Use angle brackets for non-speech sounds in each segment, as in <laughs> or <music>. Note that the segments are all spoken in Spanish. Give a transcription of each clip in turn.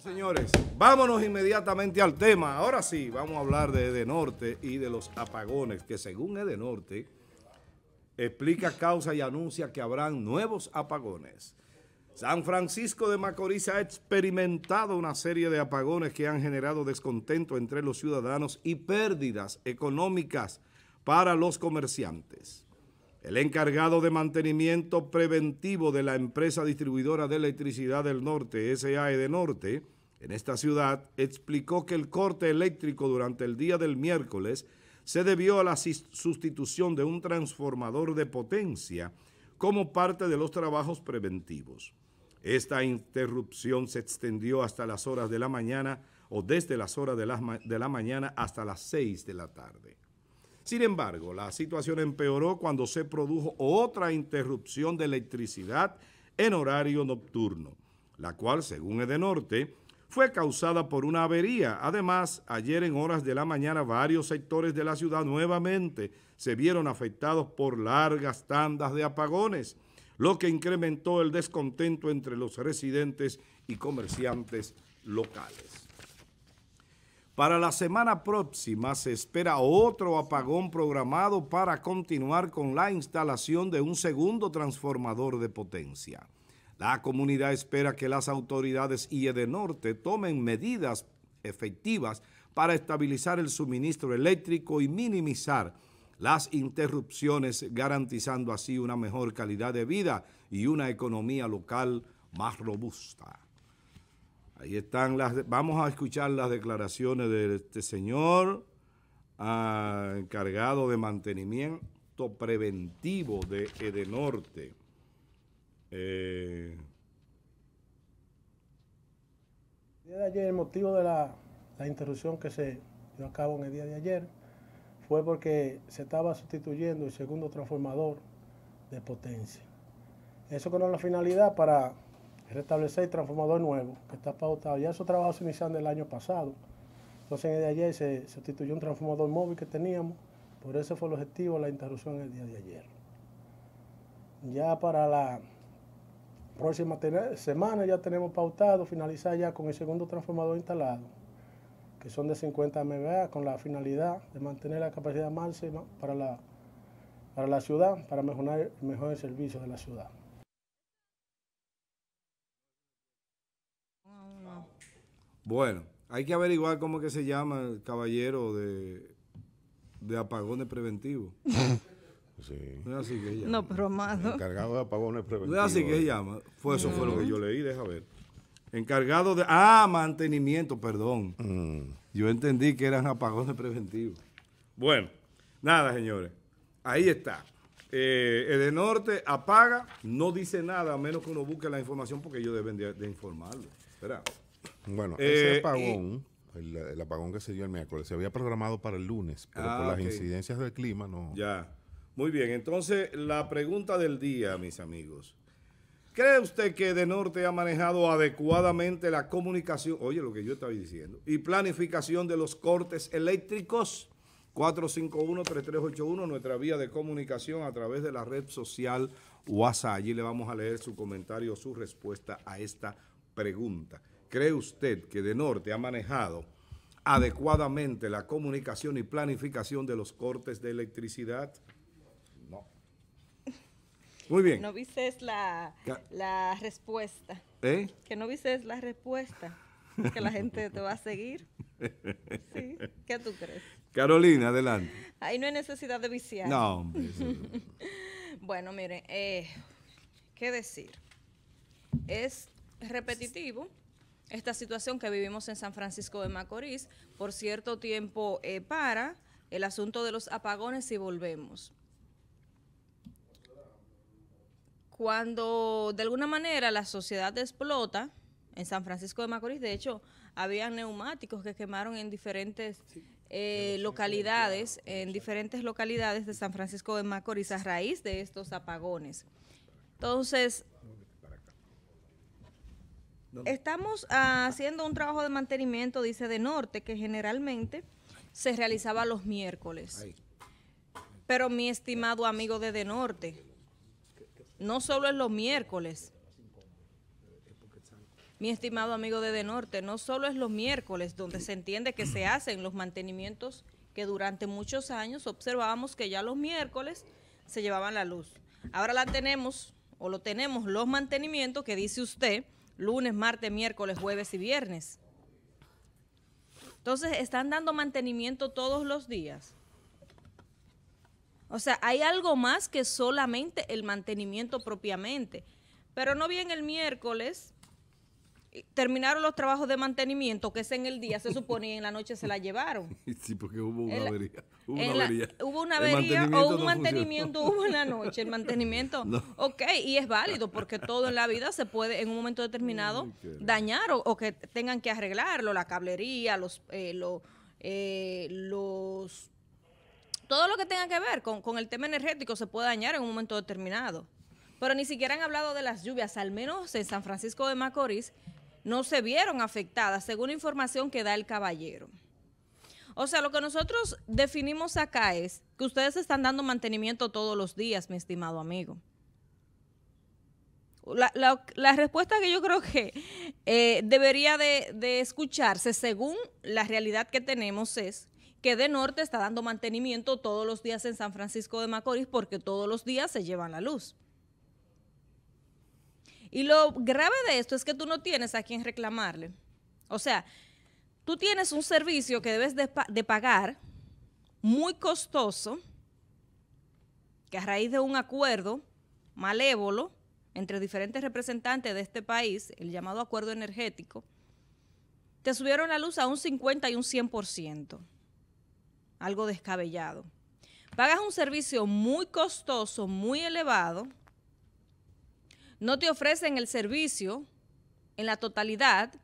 Señores, vámonos inmediatamente al tema. Ahora sí, vamos a hablar de norte y de los apagones, que según norte explica causa y anuncia que habrán nuevos apagones. San Francisco de Macorís ha experimentado una serie de apagones que han generado descontento entre los ciudadanos y pérdidas económicas para los comerciantes. El encargado de mantenimiento preventivo de la empresa distribuidora de electricidad del norte, SAE de Norte, en esta ciudad, explicó que el corte eléctrico durante el día del miércoles se debió a la sustitución de un transformador de potencia como parte de los trabajos preventivos. Esta interrupción se extendió hasta las horas de la mañana o desde las horas de la, mañana hasta las seis de la tarde. Sin embargo, la situación empeoró cuando se produjo otra interrupción de electricidad en horario nocturno, la cual, según Edenorte, fue causada por una avería. Además, ayer en horas de la mañana varios sectores de la ciudad nuevamente se vieron afectados por largas tandas de apagones, lo que incrementó el descontento entre los residentes y comerciantes locales. Para la semana próxima se espera otro apagón programado para continuar con la instalación de un segundo transformador de potencia. La comunidad espera que las autoridades y Norte tomen medidas efectivas para estabilizar el suministro eléctrico y minimizar las interrupciones, garantizando así una mejor calidad de vida y una economía local más robusta. Ahí están las. Vamos a escuchar las declaraciones de este señor ah, encargado de mantenimiento preventivo de Edenorte. Eh, el de ayer, el motivo de la, la interrupción que se dio a cabo en el día de ayer fue porque se estaba sustituyendo el segundo transformador de potencia. Eso con la finalidad para restablecer el transformador nuevo que está pautado. Ya esos trabajos se iniciaron el año pasado. Entonces el de ayer se sustituyó un transformador móvil que teníamos, por eso fue el objetivo la interrupción el día de ayer. Ya para la próxima semana ya tenemos pautado finalizar ya con el segundo transformador instalado, que son de 50 MVA, con la finalidad de mantener la capacidad máxima para la, para la ciudad, para mejorar, mejorar el servicio de la ciudad. Bueno, hay que averiguar cómo que se llama el caballero de, de apagones preventivos. <laughs> Sí. No así que pero amado. Encargado de apagones preventivos. No así que eh. llama. Fue eso, fue lo que yo leí, deja ver. Encargado de... Ah, mantenimiento, perdón. Mm. Yo entendí que eran apagones preventivos. Bueno, nada, señores. Ahí está. Eh, el de norte apaga, no dice nada, a menos que uno busque la información porque ellos deben de, de informarlo. Espera. Bueno, eh, ese apagón, el, apagón que se dio el miércoles, se había programado para el lunes, pero ah, por las incidencias del clima no. Ya. Muy bien, entonces la pregunta del día, mis amigos. ¿Cree usted que De Norte ha manejado adecuadamente la comunicación, oye lo que yo estaba diciendo, y planificación de los cortes eléctricos? 451-3381, nuestra vía de comunicación a través de la red social WhatsApp. Allí le vamos a leer su comentario, su respuesta a esta pregunta. ¿Cree usted que de norte ha manejado adecuadamente la comunicación y planificación de los cortes de electricidad? No. Muy bien. No vices la, respuesta. ¿Eh? Que no vices la respuesta. Que la gente te va a seguir. <laughs> Sí. ¿Qué tú crees? Carolina, adelante. Ahí no hay necesidad de viciar. No, <laughs> bueno, mire, eh, ¿qué decir? Es repetitivo esta situación que vivimos en San Francisco de Macorís. Por cierto tiempo eh, para el asunto de los apagones y volvemos. Cuando de alguna manera la sociedad explota en San Francisco de Macorís, de hecho, había neumáticos que quemaron en diferentes eh, localidades, en diferentes localidades de San Francisco de Macorís a raíz de estos apagones. Entonces, Estamos ah, haciendo un trabajo de mantenimiento, dice de norte, que generalmente se realizaba los miércoles. Pero mi estimado amigo de de norte, no solo es los miércoles. Mi estimado amigo de de norte, no solo es los miércoles donde se entiende que se hacen los mantenimientos que durante muchos años observábamos que ya los miércoles se llevaban la luz. Ahora la tenemos, o lo tenemos, los mantenimientos que dice usted, lunes, martes, miércoles, jueves y viernes. Entonces, están dando mantenimiento todos los días. O sea, hay algo más que solamente el mantenimiento propiamente. Pero no bien el miércoles, eh, terminaron los trabajos de mantenimiento, que es en el día, se supone, y en la noche se la llevaron. <laughs> Sí, porque hubo una hubo, una avería o un mantenimiento hubo en la <laughs> noche, el mantenimiento. Ok, y es válido porque todo en la vida se puede en un momento determinado dañar o, que tengan que arreglarlo, la cablería, los, eh, eh, los... Todo lo que tenga que ver con, con el tema energético se puede dañar en un momento determinado. Pero ni siquiera han hablado de las lluvias, al menos en San Francisco de Macorís, no se vieron afectadas, según información que da el caballero. O sea, lo que nosotros definimos acá es que ustedes están dando mantenimiento todos los días, mi estimado amigo. La, respuesta que yo creo que eh, debería de, de escucharse según la realidad que tenemos es que de norte está dando mantenimiento todos los días en San Francisco de Macorís porque todos los días se llevan la luz. Y lo grave de esto es que tú no tienes a quién reclamarle. O sea, tú tienes un servicio que debes de, pagar muy costoso, que a raíz de un acuerdo malévolo entre diferentes representantes de este país, el llamado acuerdo energético, te subieron la luz a un 50 y un 100%, algo descabellado. Pagas un servicio muy costoso, muy elevado, no te ofrecen el servicio en la totalidad,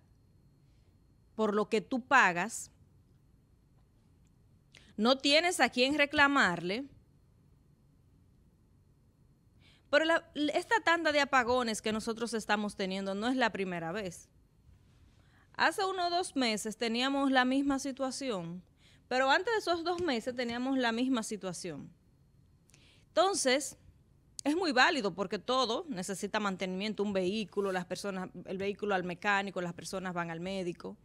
por lo que tú pagas, no tienes a quién reclamarle, pero esta tanda de apagones que nosotros estamos teniendo no es la primera vez. Hace uno o dos meses teníamos la misma situación, pero antes de esos dos meses teníamos la misma situación. Entonces, es muy válido porque todo necesita mantenimiento, un vehículo, las personas, el vehículo al mecánico, las personas van al médico.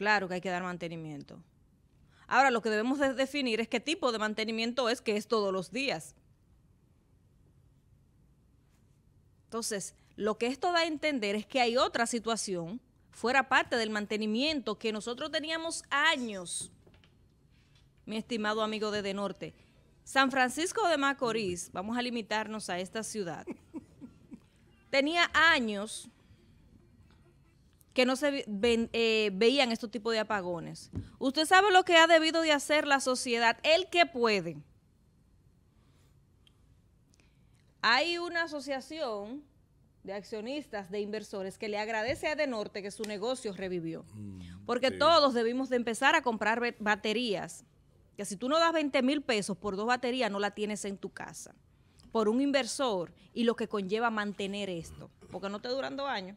Claro que hay que dar mantenimiento. Ahora, lo que debemos definir es qué tipo de mantenimiento es que es todos los días. Entonces, lo que esto da a entender es que hay otra situación fuera parte del mantenimiento que nosotros teníamos años, mi estimado amigo de De Norte. San Francisco de Macorís, vamos a limitarnos a esta ciudad, tenía años que no se eh, veían estos tipos de apagones. Usted sabe lo que ha debido de hacer la sociedad, el que puede. Hay una asociación de accionistas, de inversores, que le agradece a De Norte que su negocio revivió. Mm, porque todos debimos de empezar a comprar baterías. Que si tú no das 20 mil pesos por dos baterías, no la tienes en tu casa. Por un inversor y lo que conlleva mantener esto. Porque no te duran dos años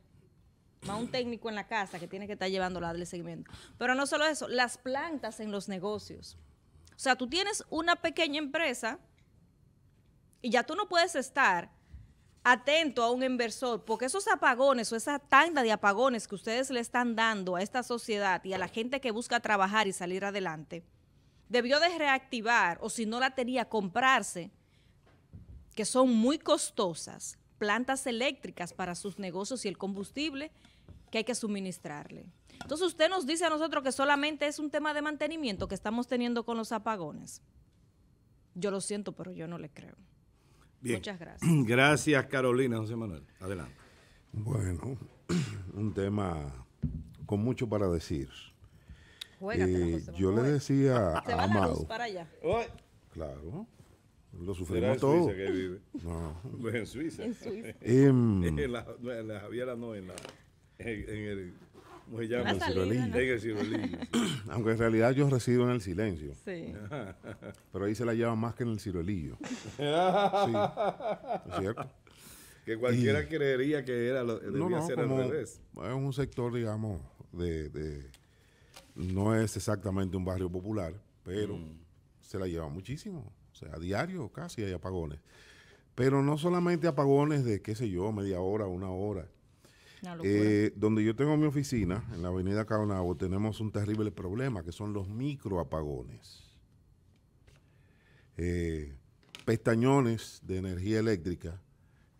un técnico en la casa que tiene que estar llevándola del seguimiento. Pero no solo eso, las plantas en los negocios. O sea, tú tienes una pequeña empresa y ya tú no puedes estar atento a un inversor, porque esos apagones o esa tanda de apagones que ustedes le están dando a esta sociedad y a la gente que busca trabajar y salir adelante, debió de reactivar, o si no la tenía, comprarse, que son muy costosas, plantas eléctricas para sus negocios y el combustible que hay que suministrarle. Entonces usted nos dice a nosotros que solamente es un tema de mantenimiento que estamos teniendo con los apagones. Yo lo siento, pero yo no le creo. Bien. Muchas gracias. <clears throat> Gracias, Carolina, José Manuel. Adelante. Bueno, <clears throat> un tema con mucho para decir. Juega, eh, yo le decía a Se va Amado. para allá. Claro. Lo sufrimos todo. Suiza que vive? No. <laughs> en Suiza. En Suiza. Em, <laughs> en la, en la Javiera no, en la en, el, <clears throat> Aunque en realidad yo resido en el silencio. <laughs> Pero ahí se la lleva más que en el ciruelillo <laughs> Que cualquiera creería que era lo, debía ser al revés. Es un sector, digamos, de, No es exactamente un barrio popular, pero mm. se la lleva muchísimo. O sea, a diario casi hay apagones. Pero no solamente apagones de, qué sé yo, media hora, una hora eh, donde yo tengo mi oficina, en la avenida Caonabo, tenemos un terrible problema, que son los microapagones. Eh, pestañones de energía eléctrica,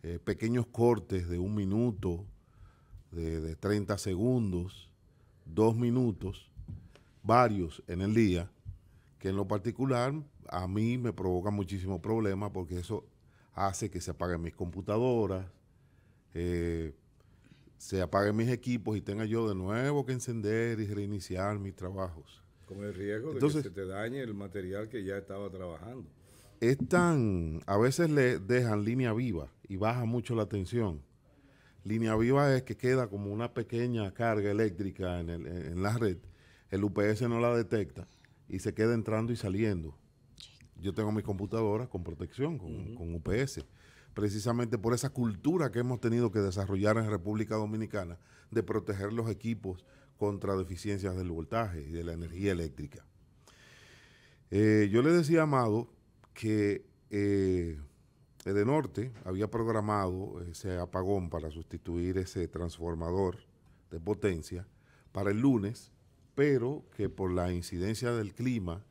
eh, pequeños cortes de un minuto, de, de 30 segundos, dos minutos, varios en el día, que en lo particular a mí me provoca muchísimo problema porque eso hace que se apaguen mis computadoras, eh, se apaguen mis equipos y tenga yo de nuevo que encender y reiniciar mis trabajos. Con el riesgo Entonces, de que se te dañe el material que ya estaba trabajando. Es a veces le dejan línea viva y baja mucho la tensión. Línea viva es que queda como una pequeña carga eléctrica en, la red. El UPS no la detecta y se queda entrando y saliendo. Yo tengo mis computadoras con protección, con, con UPS precisamente por esa cultura que hemos tenido que desarrollar en República Dominicana de proteger los equipos contra deficiencias del voltaje y de la energía eléctrica. Eh, yo le decía Amado que eh, Edenorte había programado ese apagón para sustituir ese transformador de potencia para el lunes, pero que por la incidencia del clima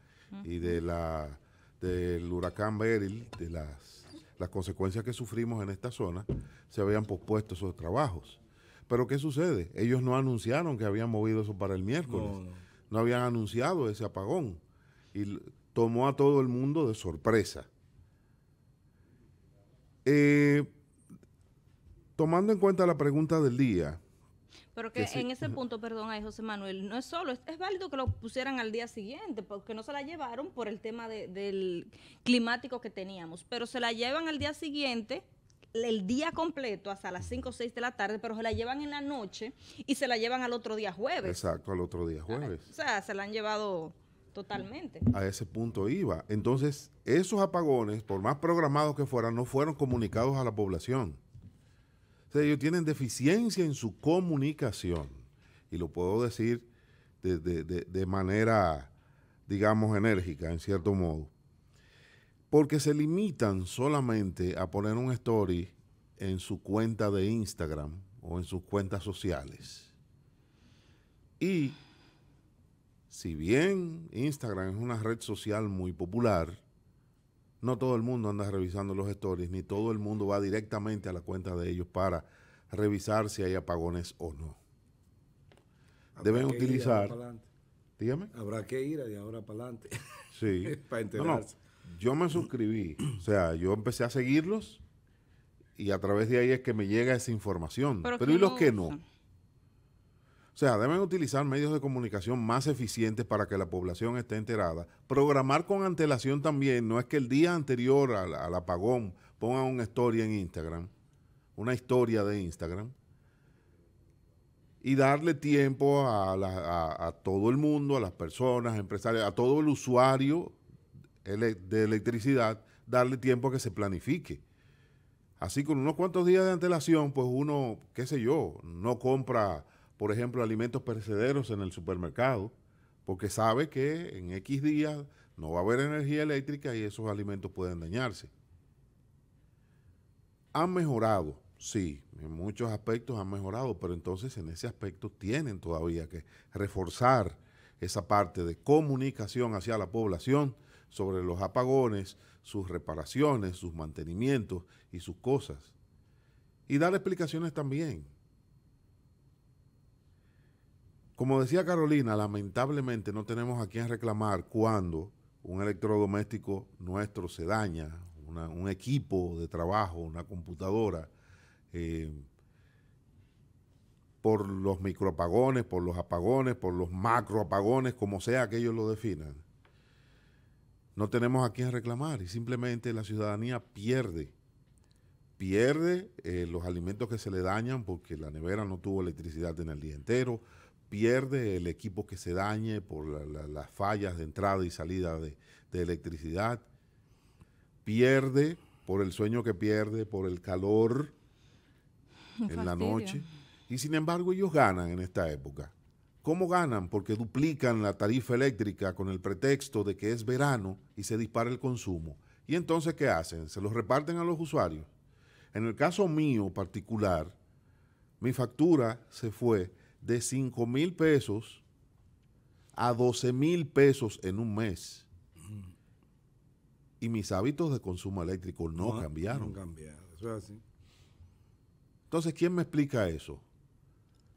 y de la, del huracán Beryl, de las las consecuencias que sufrimos en esta zona, se habían pospuesto esos trabajos. Pero ¿qué sucede? Ellos no anunciaron que habían movido eso para el miércoles. No, habían anunciado ese apagón. Y tomó a todo el mundo de sorpresa. Eh, tomando en cuenta la pregunta del día, pero que, en ese punto, perdón, ahí José Manuel, no es solo, es, válido que lo pusieran al día siguiente, porque no se la llevaron por el tema de, del climático que teníamos, pero se la llevan al día siguiente el día completo hasta las 5 o 6 de la tarde, pero se la llevan en la noche y se la llevan al otro día jueves. Exacto, al otro día jueves. O sea, se la han llevado totalmente. A ese punto iba. Entonces, esos apagones, por más programados que fueran, no fueron comunicados a la población ellos tienen deficiencia en su comunicación. Y lo puedo decir de manera, digamos, enérgica, en cierto modo. Porque se limitan solamente a poner un story en su cuenta de Instagram o en sus cuentas sociales. Y si bien Instagram es una red social muy popular, no todo el mundo anda revisando los stories, ni todo el mundo va directamente a la cuenta de ellos para revisar si hay apagones o no. Deben utilizar. Dígame. Habrá que ir de ahora <laughs> <laughs> para adelante. Sí. para enterarse. Yo me suscribí, o sea, yo empecé a seguirlos y a través de ahí es que me llega esa información. Pero, Pero ¿y los que no? O sea, deben utilizar medios de comunicación más eficientes para que la población esté enterada. Programar con antelación también, no es que el día anterior al, apagón pongan una historia en Instagram, una historia de Instagram, y darle tiempo a, todo el mundo, a las personas, empresarios, a todo el usuario de electricidad, darle tiempo a que se planifique. Así con unos cuantos días de antelación, pues uno, qué sé yo, no compra por ejemplo, alimentos perecederos en el supermercado, porque sabe que en X días no va a haber energía eléctrica y esos alimentos pueden dañarse. Han mejorado, sí, en muchos aspectos han mejorado, pero entonces en ese aspecto tienen todavía que reforzar esa parte de comunicación hacia la población sobre los apagones, sus reparaciones, sus mantenimientos y sus cosas. Y dar explicaciones también. Como decía Carolina, lamentablemente no tenemos a quién reclamar cuando un electrodoméstico nuestro se daña, un equipo de trabajo, una computadora, eh, por los microapagones, por los apagones, por los macroapagones, como sea que ellos lo definan. No tenemos a quién reclamar y simplemente la ciudadanía pierde. Pierde eh, los alimentos que se le dañan porque la nevera no tuvo electricidad en el día entero, pierde, el equipo que se dañe por las fallas de entrada y salida de, electricidad, pierde por el sueño que pierde, por el calor en la noche. Y sin embargo ellos ganan en esta época. ¿Cómo ganan? Porque duplican la tarifa eléctrica con el pretexto de que es verano y se dispara el consumo. ¿Y entonces qué hacen? Se los reparten a los usuarios. En el caso mío particular, mi factura se fue de 5 mil pesos a 12 mil pesos en un mes. Y mis hábitos de consumo eléctrico no, ah, cambiaron. No cambiaron, eso es así. Entonces, ¿quién me explica eso?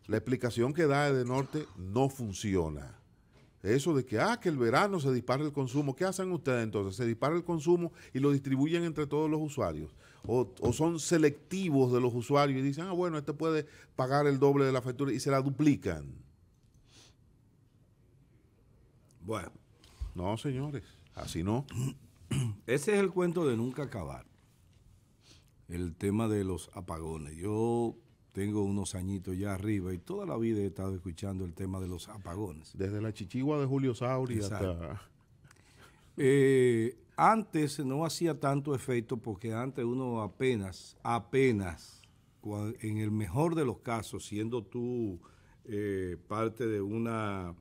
La explicación que da de norte no funciona. Eso de que, ah, que el verano se dispara el consumo. ¿Qué hacen ustedes entonces? Se dispara el consumo y lo distribuyen entre todos los usuarios o, son selectivos de los usuarios y dicen, ah, bueno, este puede pagar el doble de la factura y se la duplican. Bueno. No, señores, así no. <clears throat> Ese es el cuento de nunca acabar. El tema de los apagones. Yo tengo unos añitos ya arriba y toda la vida he estado escuchando el tema de los apagones. Desde la chichigua de Julio Sauri Exacto. hasta... Eh, antes no hacía tanto efecto porque antes uno apenas, apenas, en el mejor de los casos, siendo tú eh, parte de una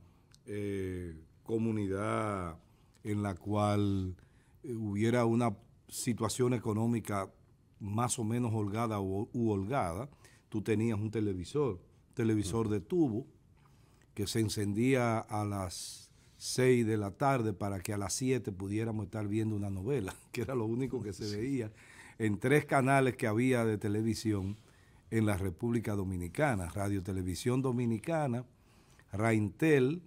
eh, comunidad en la cual eh, hubiera una situación económica más o menos holgada u, holgada, tú tenías un televisor, televisor de tubo, que se encendía a las 6 de la tarde para que a las 7 pudiéramos estar viendo una novela, <laughs> que era lo único que se veía en tres canales que había de televisión en la República Dominicana, Radio Televisión Dominicana, Raintel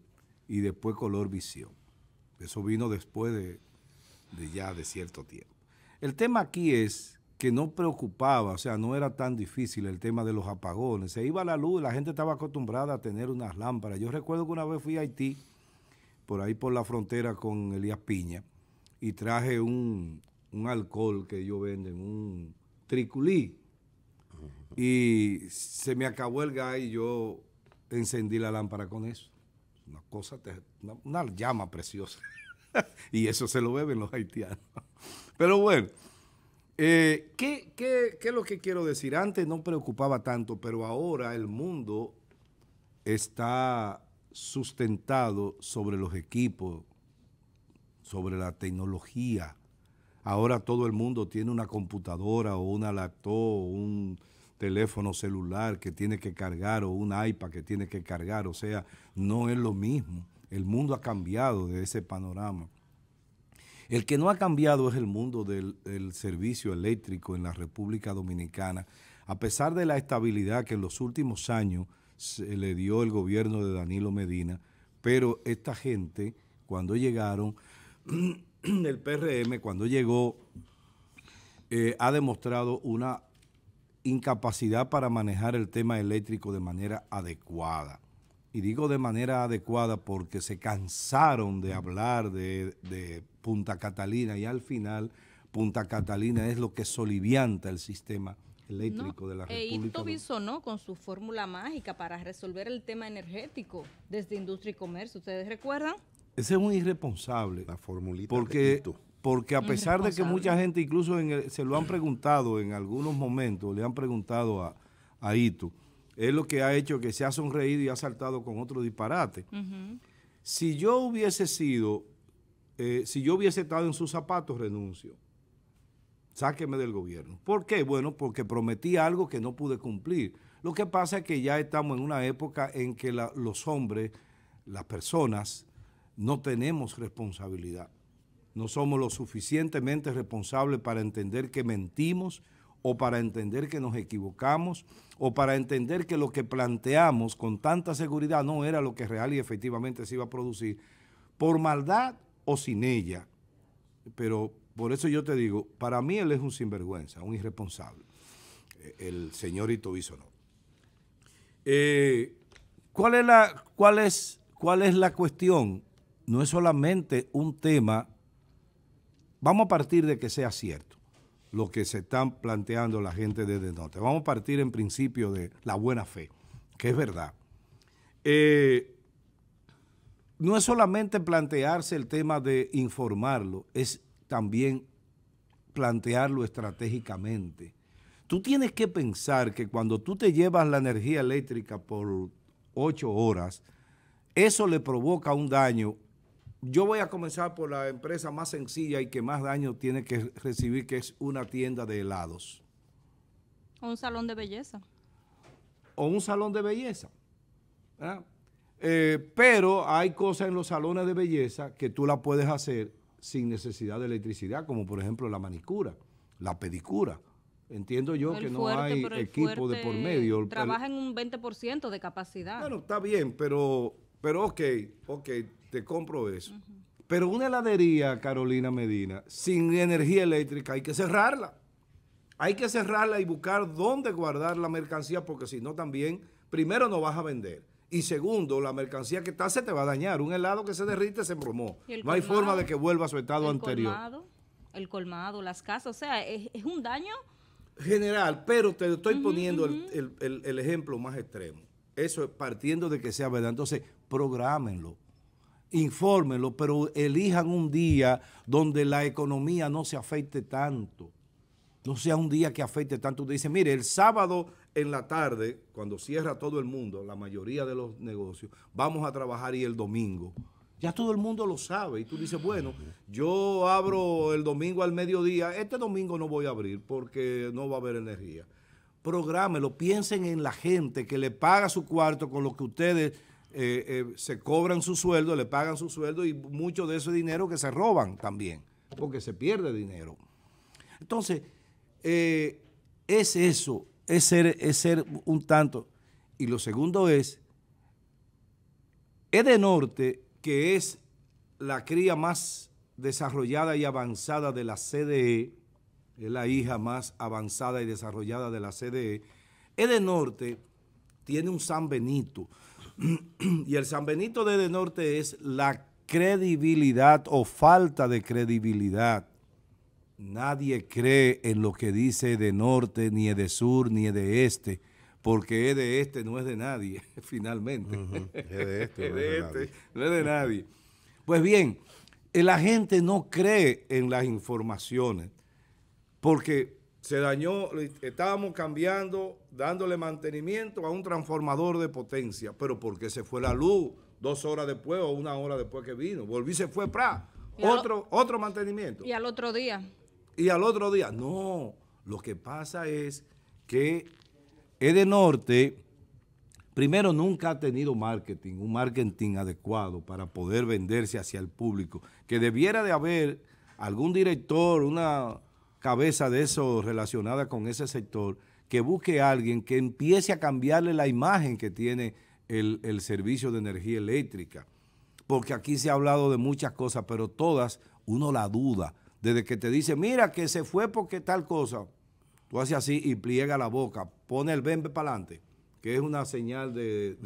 y después Color Visión. Eso vino después de, ya de cierto tiempo. El tema aquí es que no preocupaba, o sea, no era tan difícil el tema de los apagones. Se iba la luz, la gente estaba acostumbrada a tener unas lámparas. Yo recuerdo que una vez fui a Haití, por ahí por la frontera con Elías Piña y traje un, alcohol que ellos venden, un triculí. Y se me acabó el gas y yo encendí la lámpara con eso. Una cosa, una, llama preciosa. <laughs> y eso se lo beben los haitianos. <laughs> Pero bueno, eh, ¿qué, qué es lo que quiero decir? Antes no preocupaba tanto, pero ahora el mundo está sustentado sobre los equipos, sobre la tecnología. Ahora todo el mundo tiene una computadora o una laptop o un teléfono celular que tiene que cargar o un iPad que tiene que cargar. O sea, no es lo mismo. El mundo ha cambiado de ese panorama. El que no ha cambiado es el mundo del, del servicio eléctrico en la República Dominicana. A pesar de la estabilidad que en los últimos años se le dio el gobierno de Danilo Medina, pero esta gente, cuando llegaron, <clears throat> el PRM, cuando llegó, eh, ha demostrado una incapacidad para manejar el tema eléctrico de manera adecuada. Y digo de manera adecuada porque se cansaron de hablar de, de Punta Catalina y al final Punta Catalina es lo que solivianta el sistema eléctrico de la e República. E visonó con su fórmula mágica para resolver el tema energético desde Industria y Comercio. ¿Ustedes recuerdan? Ese es un irresponsable. La formulita. Porque, porque a pesar de que mucha gente, incluso se lo han preguntado en algunos momentos, le han preguntado a, a es lo que ha hecho que se ha sonreído y ha saltado con otro disparate. Si yo hubiese sido, eh, si yo hubiese estado en sus zapatos, renuncio sáqueme del gobierno. ¿Por qué? Bueno, porque prometí algo que no pude cumplir. Lo que pasa es que ya estamos en una época en que los hombres, las personas, no tenemos responsabilidad. No somos lo suficientemente responsables para entender que mentimos o para entender que nos equivocamos o para entender que lo que planteamos con tanta seguridad no era lo que real y efectivamente se iba a producir, por maldad o sin ella. Pero por eso yo te digo, para mí él es un sinvergüenza, un irresponsable, eh, el señorito hizo no. Eh, ¿cuál, es la, cuestión? No es solamente un tema, vamos a partir de que sea cierto lo que se están planteando la gente desde norte. Vamos a partir en principio de la buena fe, que es verdad. Eh, no es solamente plantearse el tema de informarlo, es también plantearlo estratégicamente. Tú tienes que pensar que cuando tú te llevas la energía eléctrica por ocho horas, eso le provoca un daño. Yo voy a comenzar por la empresa más sencilla y que más daño tiene que recibir, que es una tienda de helados. O un salón de belleza. O un salón de belleza. Eh, pero hay cosas en los salones de belleza que tú la puedes hacer sin necesidad de electricidad, como por ejemplo la manicura, la pedicura. Entiendo yo que no hay equipo de por medio. Trabaja en un 20% de capacidad. Bueno, está bien, pero, pero ok, ok, te compro eso. Pero una heladería, Carolina Medina, sin energía eléctrica hay que cerrarla. Hay que cerrarla y buscar dónde guardar la mercancía porque si no también, primero no vas a vender. Y segundo, la mercancía que está se te va a dañar. Un helado que se derrite se bromó. No hay forma de que vuelva a su estado anterior. el colmado, las casas, o sea, es, un daño... General, pero te estoy poniendo el, ejemplo más extremo. Eso es partiendo de que sea verdad. Entonces, programenlo infórmenlo, pero elijan un día donde la economía no se afecte tanto. No sea un día que afecte tanto. Dice, mire, el sábado en la tarde, cuando cierra todo el mundo, la mayoría de los negocios, vamos a trabajar y el domingo. Ya todo el mundo lo sabe y tú dices, bueno, yo abro el domingo al mediodía, este domingo no voy a abrir porque no va a haber energía. lo piensen en la gente que le paga su cuarto con lo que ustedes eh, eh, se cobran su sueldo, le pagan su sueldo y mucho de ese dinero que se roban también, porque se pierde dinero. Entonces, eh, es eso, es ser, es ser un tanto. Y lo segundo es, Edenorte, que es la cría más desarrollada y avanzada de la CDE, es la hija más avanzada y desarrollada de la CDE, e, Edenorte tiene un San Benito. <clears throat> y el San Benito de Edenorte es la credibilidad o falta de credibilidad Nadie cree en lo que dice de norte, ni de sur, ni de este, porque es de este, no es de nadie, <laughs> finalmente. E este <laughs> es de e este, no, es de nadie. Pues bien, eh, la gente no cree en las informaciones, porque se dañó, estábamos cambiando, dándole mantenimiento a un transformador de potencia, pero porque se fue la luz dos horas después o una hora después que vino, volví se fue, para Otro, otro mantenimiento. Y al otro día y al otro día. No, lo que pasa es que Edenorte, primero, nunca ha tenido marketing, un marketing adecuado para poder venderse hacia el público, que debiera de haber algún director, una cabeza de eso relacionada con ese sector, que busque a alguien que empiece a cambiarle la imagen que tiene el, el servicio de energía eléctrica. Porque aquí se ha hablado de muchas cosas, pero todas uno la duda, desde que te dice, mira que se fue porque tal cosa, tú haces así y pliega la boca, pone el bembe para adelante, que es una señal de,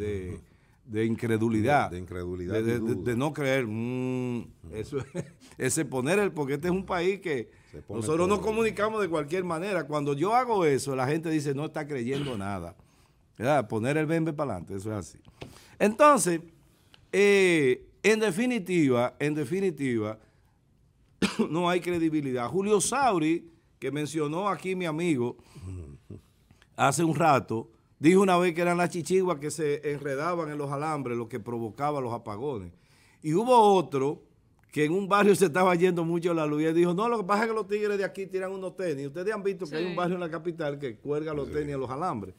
incredulidad. De, incredulidad. De, no creer. Mm, eso es, <laughs> ese poner el, porque este es un país que nosotros nos comunicamos de cualquier manera. Cuando yo hago eso, la gente dice, no está creyendo nada. Poner el bembe para adelante, eso es así. Entonces, eh, en definitiva, en definitiva, <coughs> no hay credibilidad. Julio Sauri, que mencionó aquí mi amigo hace un rato, dijo una vez que eran las chichiguas que se enredaban en los alambres, lo que provocaba los apagones. Y hubo otro que en un barrio se estaba yendo mucho la luz y dijo, no, lo que pasa es que los tigres de aquí tiran unos tenis. Ustedes han visto que hay un barrio en la capital que cuelga los tenis a los alambres,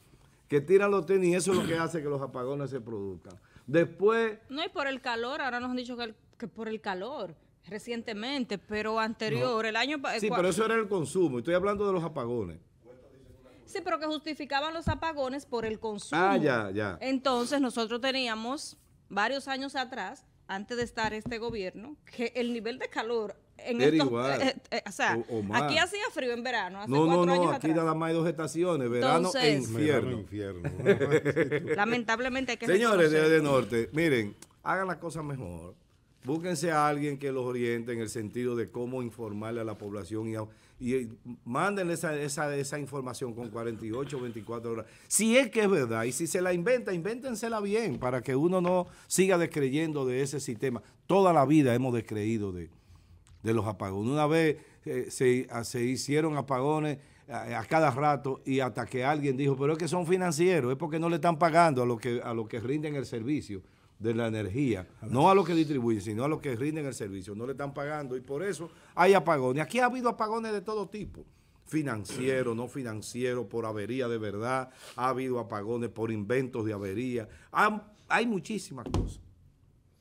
que tiran los tenis y eso es lo que hace que los apagones se produzcan. Después... No, y por el calor, ahora nos han dicho que por el calor Recientemente, pero anterior, el año eh, Sí, pero eso era el consumo. Estoy hablando de los apagones. Sí, pero que justificaban los apagones por el consumo. Ah, ya, ya. Entonces, nosotros teníamos varios años atrás, antes de estar este gobierno, que el nivel de calor en Era estos, igual. Eh, eh, o sea, aquí hacía frío en verano. Hace no, no, no, aquí nada más hay dos estaciones, verano e infierno. E <laughs> Lamentablemente hay que Señores de, de Norte, miren, hagan las cosas mejor. Búsquense a alguien que los oriente en el sentido de cómo informarle a la población y, a, eh, esa, esa, esa, información con 48 24 horas. Si es que es verdad y si se la inventa, invéntensela bien para que uno no siga descreyendo de ese sistema. Toda la vida hemos descreído de, de los apagones. Una vez eh, se, ah, se hicieron apagones a, cada rato y hasta que alguien dijo, pero es que son financieros, es porque no le están pagando a los que, a los que rinden el servicio de la energía, no a lo que distribuyen, sino a los que rinden el servicio, no le están pagando y por eso hay apagones. Aquí ha habido apagones de todo tipo, financiero, no financiero, por avería de verdad, ha habido apagones por inventos de avería, hay muchísimas cosas.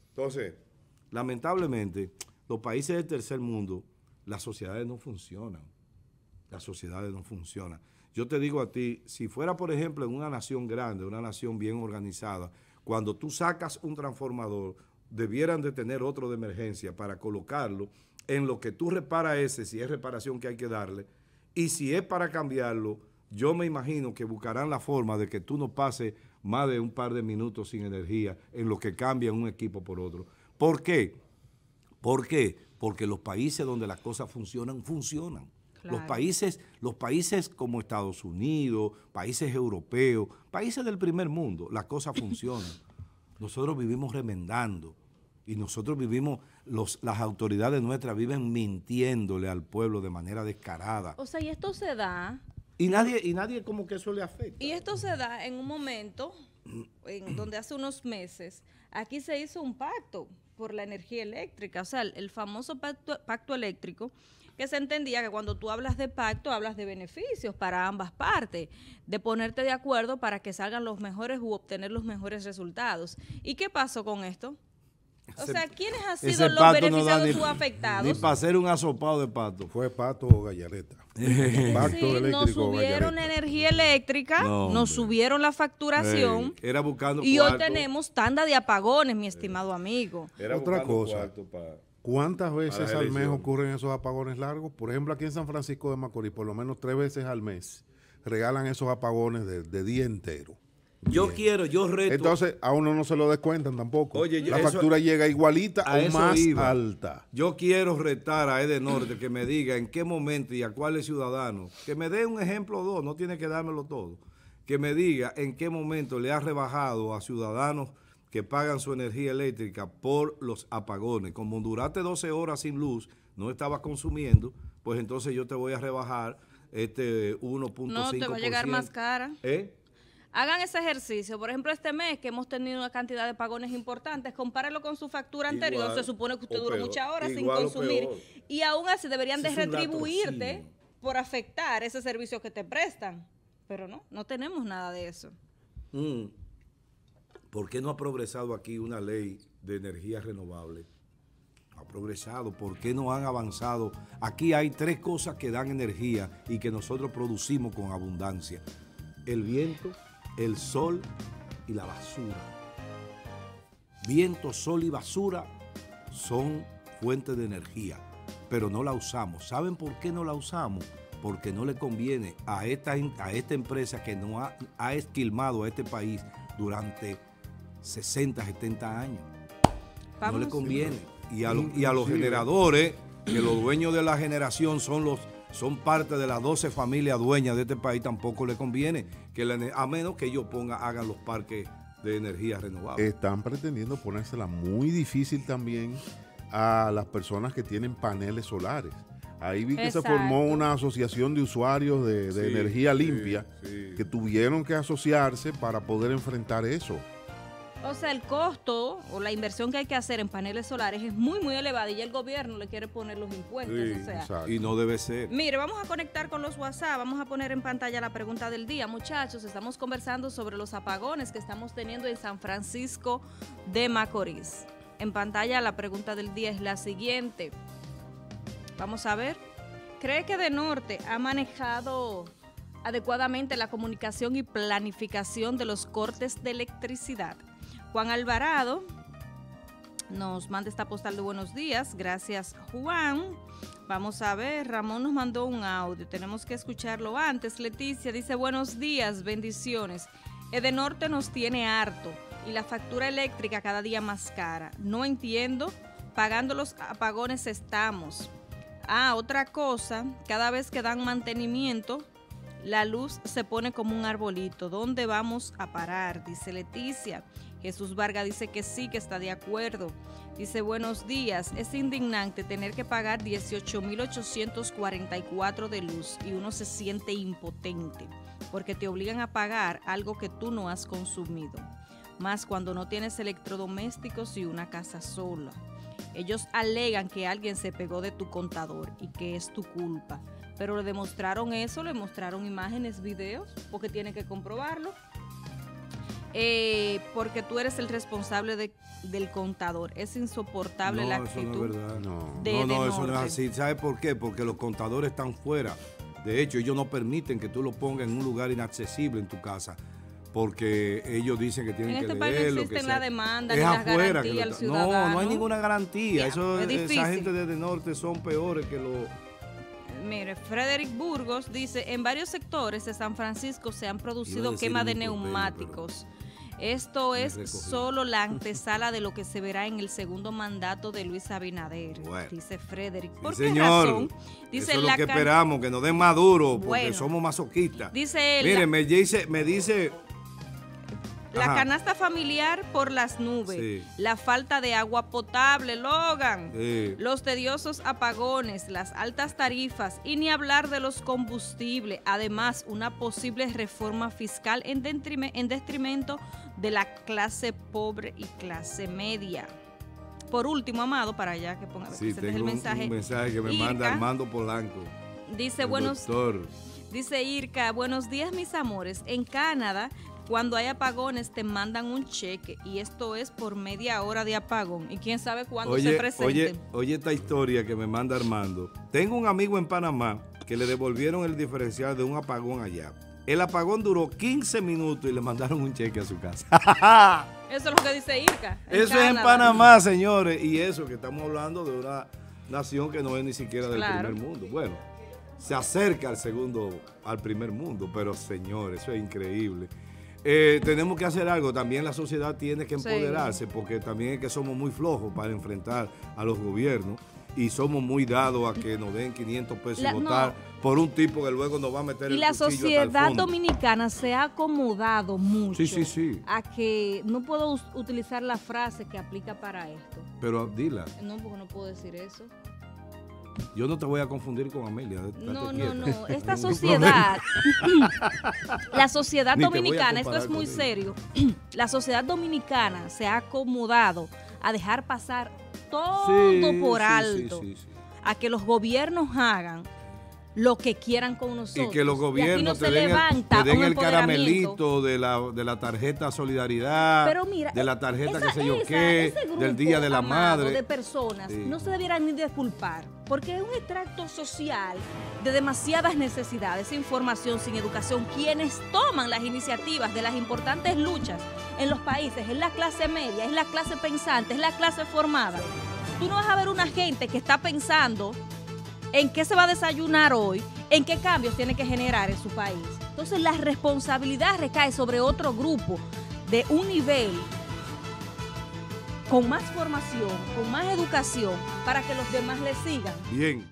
Entonces, lamentablemente, los países del tercer mundo, las sociedades no funcionan, las sociedades no funcionan. Yo te digo a ti, si fuera, por ejemplo, en una nación grande, una nación bien organizada, cuando tú sacas un transformador, debieran de tener otro de emergencia para colocarlo en lo que tú repara ese, si es reparación que hay que darle, y si es para cambiarlo, yo me imagino que buscarán la forma de que tú no pases más de un par de minutos sin energía en lo que cambian un equipo por otro. ¿Por qué? ¿Por qué? Porque los países donde las cosas funcionan, funcionan. Los, países, los países como Estados Unidos, países europeos, países del primer mundo, las cosa <coughs> funciona. Nosotros vivimos remendando y nosotros vivimos, los, las autoridades nuestras viven mintiéndole al pueblo de manera descarada. O sea, y esto se da... Y nadie, y nadie como que eso le afecta. Y esto se da en un momento en <clears throat> donde hace unos meses aquí se hizo un pacto por la energía eléctrica, o sea, el, famoso pacto, pacto eléctrico que se entendía que cuando tú hablas de pacto, hablas de beneficios para ambas partes, de ponerte de acuerdo para que salgan los mejores u obtener los mejores resultados. ¿Y qué pasó con esto? O sea, ¿quiénes han sido los beneficiados o afectados? Ni para hacer un asopado de pato. Fue pato o gallareta. <laughs> sí, nos subieron energía eléctrica, nos subieron la facturación. y hoy tenemos tanda de apagones, mi estimado amigo. Era otra cosa. ¿Cuántas veces al mes ocurren esos apagones largos? Por ejemplo, aquí en San Francisco de Macorís, por lo menos tres veces al mes regalan esos apagones de, día entero. Yo quiero, yo reto. Entonces, a uno no se lo descuentan tampoco. la factura llega igualita o más alta. Yo quiero retar a Ede Norte que me diga en qué momento y a cuáles ciudadanos, que me dé un ejemplo o dos, no tiene que dármelo todo, que me diga en qué momento le ha rebajado a ciudadanos que pagan su energía eléctrica por los apagones. Como duraste 12 horas sin luz no estabas consumiendo, pues entonces yo te voy a rebajar este 1.5%. No, te va a llegar más cara. ¿Eh? Hagan ese ejercicio. Por ejemplo, este mes que hemos tenido una cantidad de apagones importantes, compáralo con su factura anterior. Se supone que usted duró muchas horas sin consumir. Y aún así deberían desretribuirte de retribuirte por afectar ese servicio que te prestan. Pero no, no tenemos nada de eso. Mm. ¿Por qué no ha progresado aquí una ley de energía renovable? ha progresado. ¿Por qué no han avanzado? Aquí hay tres cosas que dan energía y que nosotros producimos con abundancia. El viento, el sol y la basura. Viento, sol y basura son fuentes de energía, pero no la usamos. ¿Saben por qué no la usamos? Porque no le conviene a esta, a esta empresa que no ha, ha esquilmado a este país durante 60, 70 años. No le conviene. Y a, y a los generadores, que los dueños de la generación son los son parte de las 12 familias dueñas de este país, tampoco le conviene, que a menos que ellos ponga hagan los parques de energía renovable. Están pretendiendo ponérsela muy difícil también a las personas que tienen paneles solares. Ahí vi que se formó una asociación de usuarios de, energía limpia que tuvieron que asociarse para poder enfrentar eso. O sea, el costo o la inversión que hay que hacer en paneles solares es muy, muy elevada y el gobierno le quiere poner los impuestos. o sea. Y no debe ser. Mire, vamos a conectar con los WhatsApp. Vamos a poner en pantalla la pregunta del día. Muchachos, estamos conversando sobre los apagones que estamos teniendo en San Francisco de Macorís. En pantalla la pregunta del día es la siguiente. Vamos a ver. ¿Cree que de norte ha manejado adecuadamente la comunicación y planificación de los cortes de electricidad? Juan Alvarado nos manda esta postal de buenos días. Gracias, Juan. Vamos a ver, Ramón nos mandó un audio. Tenemos que escucharlo antes. Leticia dice buenos días, bendiciones. Edenorte nos tiene harto y la factura eléctrica cada día más cara. No entiendo, pagando los apagones estamos. Ah, otra cosa, cada vez que dan mantenimiento, la luz se pone como un arbolito. ¿Dónde vamos a parar? Dice Leticia. Jesús Varga dice que sí, que está de acuerdo. Dice, buenos días, es indignante tener que pagar 18.844 de luz y uno se siente impotente porque te obligan a pagar algo que tú no has consumido, más cuando no tienes electrodomésticos y una casa sola. Ellos alegan que alguien se pegó de tu contador y que es tu culpa. Pero le demostraron eso, le mostraron imágenes, videos, porque tiene que comprobarlo eh, porque tú eres el responsable del contador. Es insoportable la actitud. Eso no, es verdad. no, no, eso no es así. ¿Sabes por qué? Porque los contadores están fuera. De hecho, ellos no permiten que tú lo pongas en un lugar inaccesible en tu casa. Porque ellos dicen que tienen en este que país la demanda, las garantías al ciudadano. No, no hay ninguna garantía. eso, esa gente desde el norte son peores que los mire, Frederick Burgos dice, en varios sectores de San Francisco se han producido quema de neumáticos. Esto es solo la antesala de lo que se verá en el segundo mandato de Luis Abinader, dice Frederick. ¿Por qué señor, razón? Dice es lo que esperamos, que nos den más duro, porque somos masoquistas. Dice él. Mire, me dice, me dice la canasta familiar por las nubes, la falta de agua potable, Logan, los tediosos apagones, las altas tarifas y ni hablar de los combustibles. Además, una posible reforma fiscal en, detrimento de la clase pobre y clase media por último, Amado, para allá que ponga sí, el mensaje. Un mensaje que me manda Armando Polanco. Dice, buenos Dice Irka, buenos días mis amores. En Canadá cuando hay apagones te mandan un cheque y esto es por media hora de apagón y quién sabe cuándo se presente. Oye, oye esta historia que me manda Armando. Tengo un amigo en Panamá que le devolvieron el diferencial de un apagón allá. El apagón duró 15 minutos y le mandaron un cheque a su casa. <laughs> eso es lo que dice Irka. Eso es en Panamá, señores. Y eso que estamos hablando de una nación que no es ni siquiera del primer mundo. Bueno, se acerca al segundo, al primer mundo, pero señores, eso es increíble. Eh, tenemos que hacer algo. También la sociedad tiene que empoderarse, porque también es que somos muy flojos para enfrentar a los gobiernos y somos muy dados a que nos den 500 pesos votar por un tipo que luego nos va a meter y el Y la sociedad dominicana se ha acomodado mucho a que no puedo utilizar la frase que aplica para esto. Pero dila. No, porque no puedo decir eso. Yo no te voy a confundir con Amelia. No, no, no. <laughs> Esta sociedad, la sociedad <laughs> dominicana, esto es muy serio, <clears throat> la sociedad dominicana se ha acomodado a dejar pasar todo por alto, a que los gobiernos hagan lo que quieran con nosotros. Y que los gobiernos den el, caramelito de la, de tarjeta Solidaridad, Pero mira, de la eh, tarjeta que sé yo qué, del Día de la Madre. de personas no se debieran ni disculpar, porque es un extracto social de demasiadas necesidades, sin formación, sin educación. Quienes toman las iniciativas de las importantes luchas en los países es la clase media, es la clase pensante, es la clase formada. Tú no vas a ver una gente que está pensando en qué se va a desayunar hoy, en qué cambios tiene que generar en su país. Entonces la responsabilidad recae sobre otro grupo de un nivel con más formación, con más educación, para que los demás le sigan. Bien.